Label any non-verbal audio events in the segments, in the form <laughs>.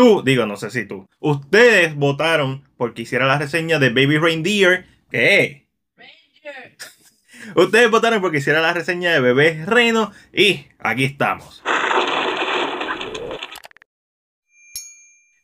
tú, digo, no sé si tú, ustedes votaron porque hiciera la reseña de Baby Reindeer, ¿qué? <laughs> Ustedes votaron porque hiciera la reseña de Bebé Reno y aquí estamos.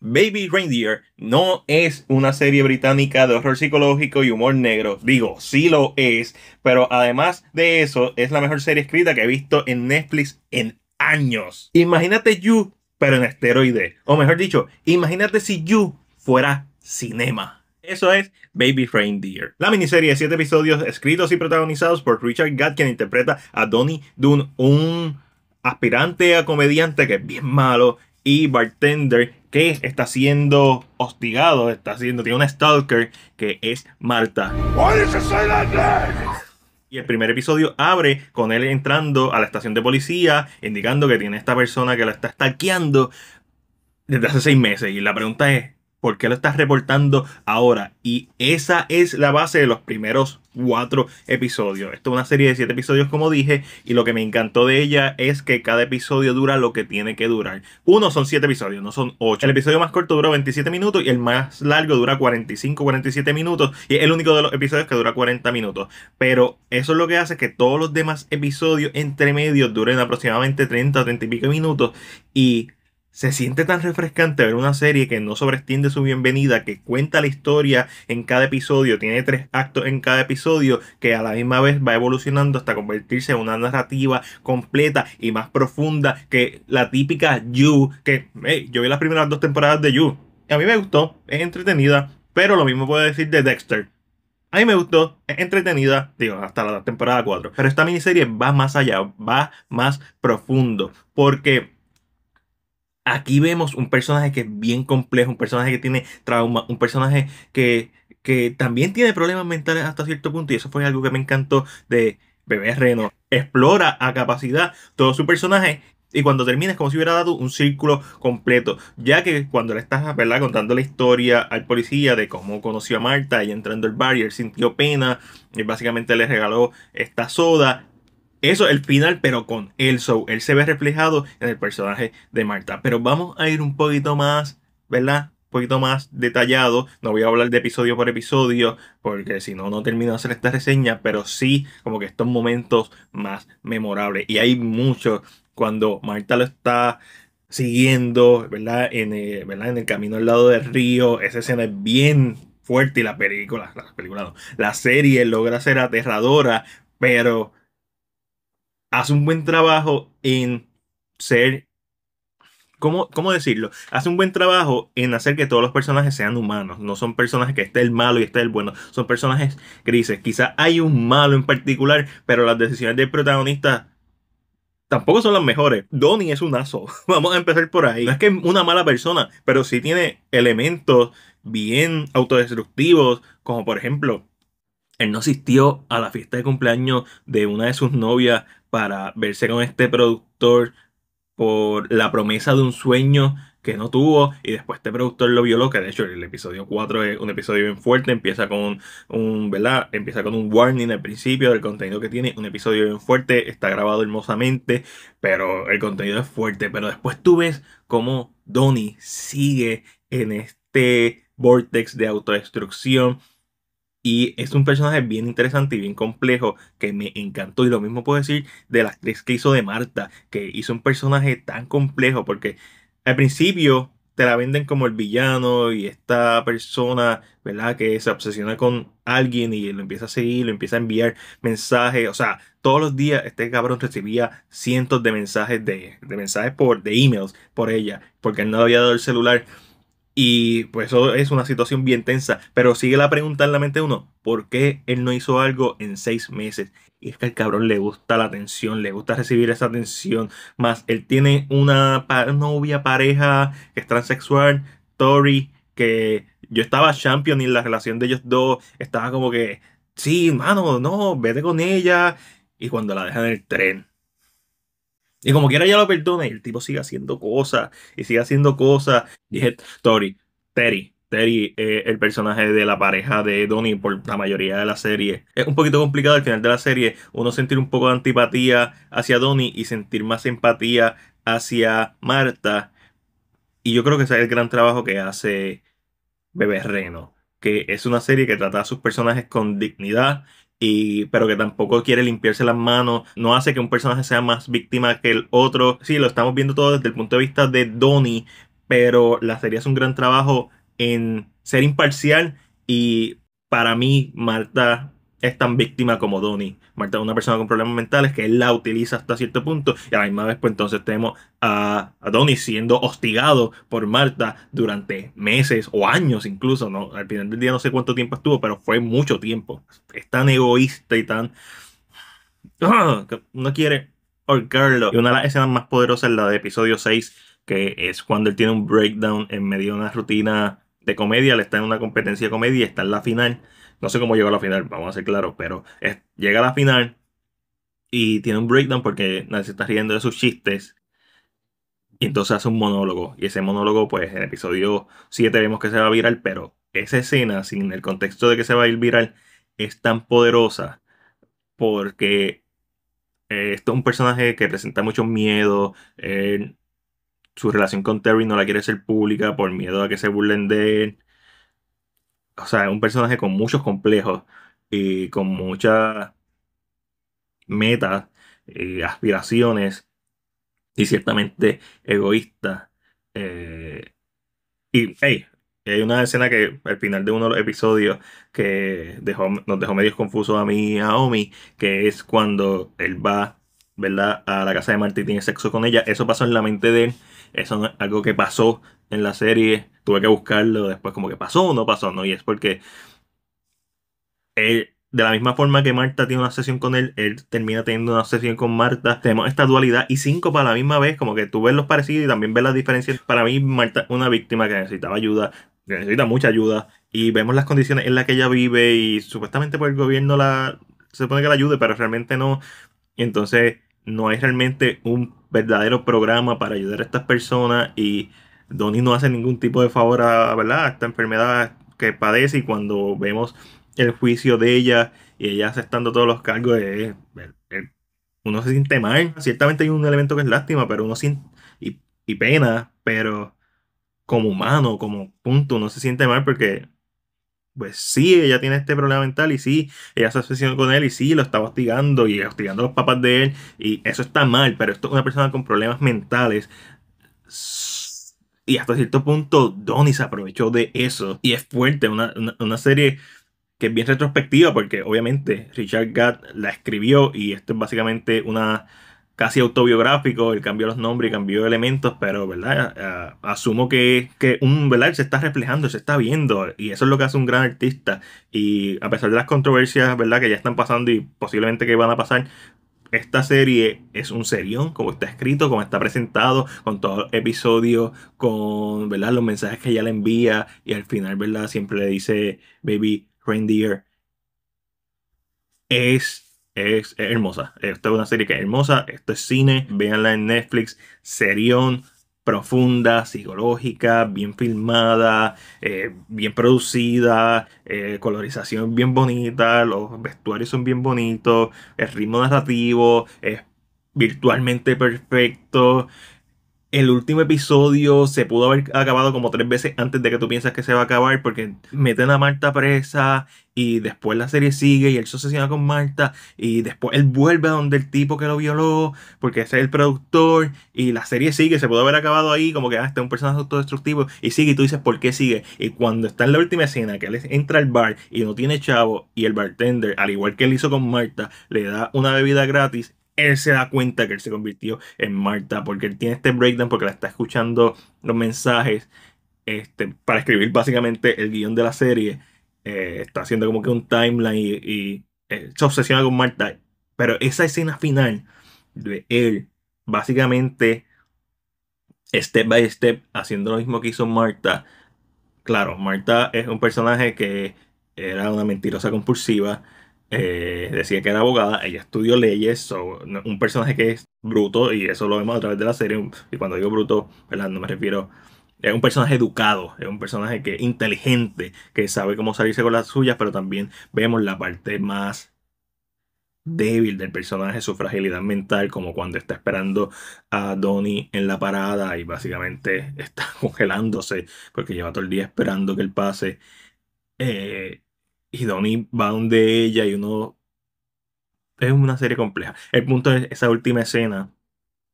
Baby Reindeer no es una serie británica de horror psicológico y humor negro. Digo, sí lo es, pero además de eso, es la mejor serie escrita que he visto en Netflix en años. Imagínate You pero en esteroide O mejor dicho, imagínate si You fuera cinema. Eso es Baby Deer La miniserie de 7 episodios escritos y protagonizados por Richard Gadd, quien interpreta a Donnie Dunn, un aspirante a comediante que es bien malo, y bartender que está siendo hostigado, está siendo, tiene una stalker que es Marta. Y el primer episodio abre con él entrando a la estación de policía, indicando que tiene esta persona que la está stalkeando desde hace seis meses. Y la pregunta es, ¿Por qué lo estás reportando ahora? Y esa es la base de los primeros cuatro episodios. Esto es una serie de siete episodios, como dije, y lo que me encantó de ella es que cada episodio dura lo que tiene que durar. Uno son siete episodios, no son ocho. El episodio más corto dura 27 minutos y el más largo dura 45, 47 minutos. Y es el único de los episodios que dura 40 minutos. Pero eso es lo que hace que todos los demás episodios entre medios duren aproximadamente 30, 30 y pico minutos. Y se siente tan refrescante ver una serie que no sobrestiende su bienvenida, que cuenta la historia en cada episodio, tiene tres actos en cada episodio, que a la misma vez va evolucionando hasta convertirse en una narrativa completa y más profunda que la típica You, que yo vi las primeras dos temporadas de You. A mí me gustó, es entretenida, pero lo mismo puedo decir de Dexter. A mí me gustó, es entretenida, digo, hasta la temporada 4. Pero esta miniserie va más allá, va más profundo, porque Aquí vemos un personaje que es bien complejo, un personaje que tiene trauma, un personaje que, que también tiene problemas mentales hasta cierto punto. Y eso fue algo que me encantó de Bebé Reno. Explora a capacidad todo su personaje y cuando termina es como si hubiera dado un círculo completo. Ya que cuando le estás ¿verdad? contando la historia al policía de cómo conoció a Marta y entrando al barrio, sintió pena. Y básicamente le regaló esta soda eso, el final, pero con el show él se ve reflejado en el personaje de Marta. Pero vamos a ir un poquito más, ¿verdad? Un poquito más detallado. No voy a hablar de episodio por episodio, porque si no, no termino de hacer esta reseña. Pero sí, como que estos momentos más memorables. Y hay muchos cuando Marta lo está siguiendo, ¿verdad? En, eh, ¿verdad? en el camino al lado del río. Esa escena es bien fuerte y la película, la película la serie logra ser aterradora, pero hace un buen trabajo en ser. ¿Cómo, ¿Cómo decirlo? Hace un buen trabajo en hacer que todos los personajes sean humanos. No son personajes que esté el malo y esté el bueno. Son personajes grises. Quizás hay un malo en particular, pero las decisiones del protagonista tampoco son las mejores. Donnie es un aso. <laughs> Vamos a empezar por ahí. No es que es una mala persona, pero sí tiene elementos bien autodestructivos, como por ejemplo, él no asistió a la fiesta de cumpleaños de una de sus novias para verse con este productor por la promesa de un sueño que no tuvo y después este productor lo violó, que de hecho el episodio 4 es un episodio bien fuerte, empieza con un, Empieza con un warning al principio del contenido que tiene, un episodio bien fuerte, está grabado hermosamente, pero el contenido es fuerte, pero después tú ves cómo Donnie sigue en este vortex de autodestrucción y es un personaje bien interesante y bien complejo que me encantó. Y lo mismo puedo decir de la actriz que hizo de Marta, que hizo un personaje tan complejo porque al principio te la venden como el villano y esta persona, ¿verdad? Que se obsesiona con alguien y lo empieza a seguir, lo empieza a enviar mensajes. O sea, todos los días este cabrón recibía cientos de mensajes de, mensajes por, de emails por ella, porque él no había dado el celular. Y pues eso es una situación bien tensa. Pero sigue la pregunta en la mente uno, ¿por qué él no hizo algo en seis meses? Y es que al cabrón le gusta la atención, le gusta recibir esa atención. Más, él tiene una novia, pareja, que es transexual, Tori, que yo estaba champion y la relación de ellos dos estaba como que, sí, mano, no, vete con ella. Y cuando la dejan en el tren, y como quiera ya lo perdone, y el tipo sigue haciendo cosas, y sigue haciendo cosas. Dije, Tori, Terry, Terry, eh, el personaje de la pareja de Donnie por la mayoría de la serie. Es un poquito complicado al final de la serie uno sentir un poco de antipatía hacia Donnie y sentir más empatía hacia Marta. Y yo creo que ese es el gran trabajo que hace Bebé Reno, que es una serie que trata a sus personajes con dignidad y pero que tampoco quiere limpiarse las manos, no hace que un personaje sea más víctima que el otro. Sí, lo estamos viendo todo desde el punto de vista de Donnie, pero la serie es un gran trabajo en ser imparcial y para mí Marta es tan víctima como Donnie. Marta es una persona con problemas mentales que él la utiliza hasta cierto punto y a la misma vez pues entonces tenemos a, a Donnie siendo hostigado por Marta durante meses o años incluso, ¿no? Al final del día no sé cuánto tiempo estuvo, pero fue mucho tiempo. Es tan egoísta y tan... No ¡Ah! uno quiere ahorcarlo. Y una de las escenas más poderosas es la de episodio 6, que es cuando él tiene un breakdown en medio de una rutina de comedia, le está en una competencia de comedia y está en la final no sé cómo llegó a la final, vamos a ser claros, pero llega a la final y tiene un breakdown porque nadie se está riendo de sus chistes. Y entonces hace un monólogo. Y ese monólogo, pues en el episodio 7 vemos que se va a viral, pero esa escena, sin el contexto de que se va a ir viral, es tan poderosa porque eh, esto es un personaje que presenta mucho miedo, eh, su relación con Terry no la quiere ser pública por miedo a que se burlen de él o sea, un personaje con muchos complejos y con muchas metas, y aspiraciones y ciertamente egoísta. Eh, y hay una escena que al final de uno de los episodios que nos dejó medio confuso a mí y a Omi, que es cuando él va ¿verdad? a la casa de Marty y tiene sexo con ella. Eso pasó en la mente de él, eso es algo que pasó en la serie tuve que buscarlo después como que pasó o no pasó, ¿no? Y es porque él, de la misma forma que Marta tiene una sesión con él, él termina teniendo una sesión con Marta. Tenemos esta dualidad y cinco para la misma vez, como que tú ves los parecidos y también ves las diferencias. Para mí, Marta es una víctima que necesitaba ayuda, que necesita mucha ayuda. Y vemos las condiciones en las que ella vive y supuestamente por el gobierno la, se supone que la ayude, pero realmente no. entonces no hay realmente un verdadero programa para ayudar a estas personas y Donnie no hace ningún tipo de favor a, ¿verdad? esta enfermedad que padece y cuando vemos el juicio de ella y ella aceptando todos los cargos, uno se siente mal. Ciertamente hay un elemento que es lástima, pero uno sin y, pena, pero como humano, como punto, uno se siente mal porque, pues sí, ella tiene este problema mental y sí, ella se asesinó con él y sí, lo está hostigando y hostigando a los papás de él y eso está mal, pero esto es una persona con problemas mentales y hasta cierto punto Donnie se aprovechó de eso. Y es fuerte, una, una, serie que es bien retrospectiva porque obviamente Richard Gadd la escribió y esto es básicamente una casi autobiográfico, él cambió los nombres y cambió elementos, pero verdad, asumo que, que, un verdad se está reflejando, se está viendo, y eso es lo que hace un gran artista. Y a pesar de las controversias, verdad, que ya están pasando y posiblemente que van a pasar, esta serie es un serión, como está escrito, como está presentado, con todos los episodios, con ¿verdad? los mensajes que ella le envía y al final ¿verdad? siempre le dice, baby reindeer. Es es, hermosa. Esta es una serie que es hermosa. Esto es cine. Véanla en Netflix. Serión profunda, psicológica, bien filmada, eh, bien producida, eh, colorización bien bonita, los vestuarios son bien bonitos, el ritmo narrativo es virtualmente perfecto el último episodio se pudo haber acabado como tres veces antes de que tú piensas que se va a acabar porque meten a Marta presa y después la serie sigue y él se asesina con Marta y después él vuelve a donde el tipo que lo violó porque ese es el productor y la serie sigue, se pudo haber acabado ahí como que ah, este un personaje autodestructivo y sigue y tú dices por qué sigue y cuando está en la última escena que él entra al bar y no tiene chavo y el bartender al igual que él hizo con Marta le da una bebida gratis él se da cuenta que él se convirtió en Marta, porque él tiene este breakdown, porque la está escuchando los mensajes este, para escribir básicamente el guión de la serie. Eh, está haciendo como que un timeline y, eh, se obsesiona con Marta. Pero esa escena final de él, básicamente, step by step, haciendo lo mismo que hizo Marta. Claro, Marta es un personaje que era una mentirosa compulsiva eh, decía que era abogada, ella estudió leyes, un personaje que es bruto, y eso lo vemos a través de la serie, y cuando digo bruto, no me refiero, es un personaje educado, es un personaje que inteligente, que sabe cómo salirse con las suyas, pero también vemos la parte más débil del personaje, su fragilidad mental, como cuando está esperando a Donnie en la parada y básicamente <laughs> está congelándose porque lleva todo el día esperando que él pase. Eh, y Donnie va donde ella y uno... Es una serie compleja. El punto es esa última escena,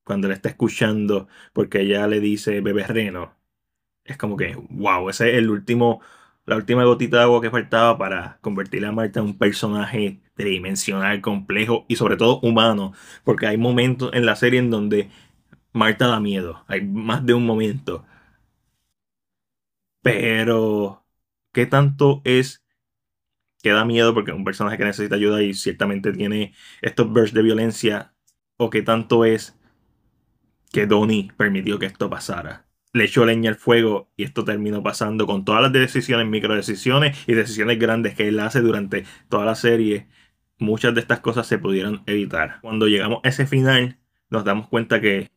cuando la está escuchando, porque ella le dice bebé reno. Es como que, wow, ese es el último, la última gotita de agua que faltaba para convertir a Marta en un personaje tridimensional, complejo y sobre todo humano. Porque hay momentos en la serie en donde Marta da miedo. Hay más de un momento. Pero, ¿qué tanto es que da miedo porque es un personaje que necesita ayuda y ciertamente tiene estos bursts de violencia o que tanto es que Donnie permitió que esto pasara. Le echó leña al fuego y esto terminó pasando con todas las decisiones, decisiones y decisiones grandes que él hace durante toda la serie. Muchas de estas cosas se pudieron evitar. Cuando llegamos a ese final, nos damos cuenta que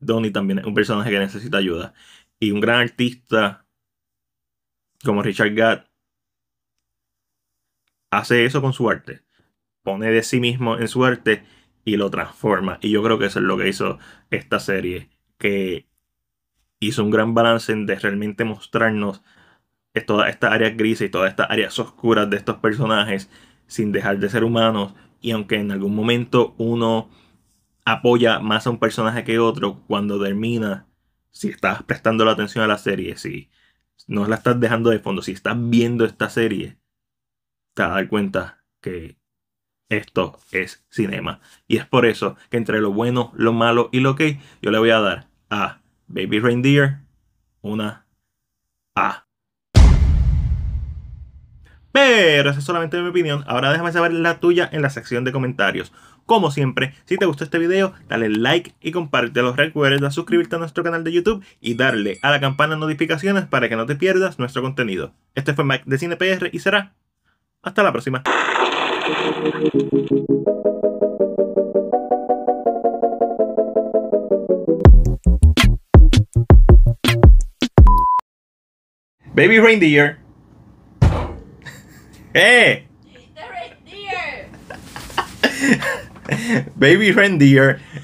Donnie también es un personaje que necesita ayuda. Y un gran artista como Richard Gadd hace eso con su arte, pone de sí mismo en su arte y lo transforma. Y yo creo que eso es lo que hizo esta serie, que hizo un gran balance de realmente mostrarnos todas estas áreas grises y todas estas áreas oscuras de estos personajes sin dejar de ser humanos. Y aunque en algún momento uno apoya más a un personaje que otro, cuando termina, si estás prestando la atención a la serie, si no la estás dejando de fondo, si estás viendo esta serie, dar cuenta que esto es cinema. Y es por eso que entre lo bueno, lo malo y lo que yo le voy a dar a Baby Reindeer una A. Pero esa es solamente mi opinión. Ahora déjame saber la tuya en la sección de comentarios. Como siempre, si te gustó este video, dale like y compártelo. Recuerda suscribirte a nuestro canal de YouTube y darle a la campana de notificaciones para que no te pierdas nuestro contenido. Este fue Mac de CinePR y será hasta la próxima. Baby reindeer. <laughs> ¡Eh! <laughs> Baby reindeer